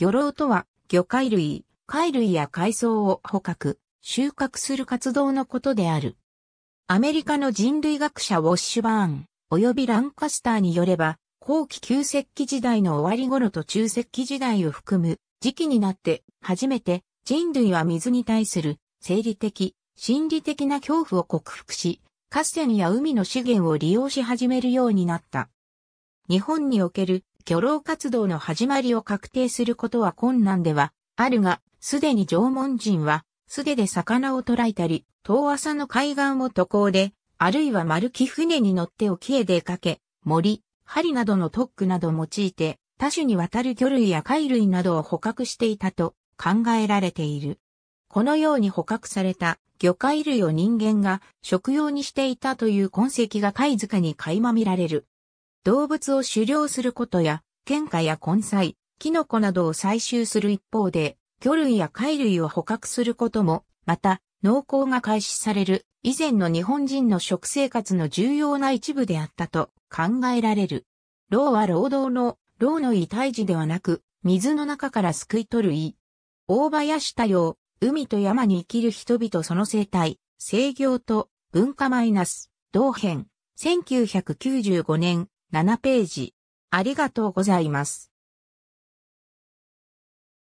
魚老とは、魚介類、貝類や海藻を捕獲、収穫する活動のことである。アメリカの人類学者ウォッシュバーン、及びランカスターによれば、後期旧石器時代の終わり頃と中石器時代を含む時期になって初めて人類は水に対する生理的、心理的な恐怖を克服し、河川や海の資源を利用し始めるようになった。日本における漁労活動の始まりを確定することは困難ではあるが、すでに縄文人は素手で魚を捕らえたり、遠浅の海岸を渡航で、あるいは丸木船に乗って沖へ出かけ、森、針などの特区などを用いて、多種にわたる魚類や貝類などを捕獲していたと考えられている。このように捕獲された魚介類を人間が食用にしていたという痕跡が貝塚に垣間見られる。動物を狩猟することや、喧嘩や根菜、キノコなどを採集する一方で、魚類や貝類を捕獲することも、また、農耕が開始される以前の日本人の食生活の重要な一部であったと考えられる。老は労働の、老の遺体児ではなく、水の中から救い取る胃。大林多陽、海と山に生きる人々その生態、生業と文化マイナス、同編、1995年、7ページ。ありがとうございます。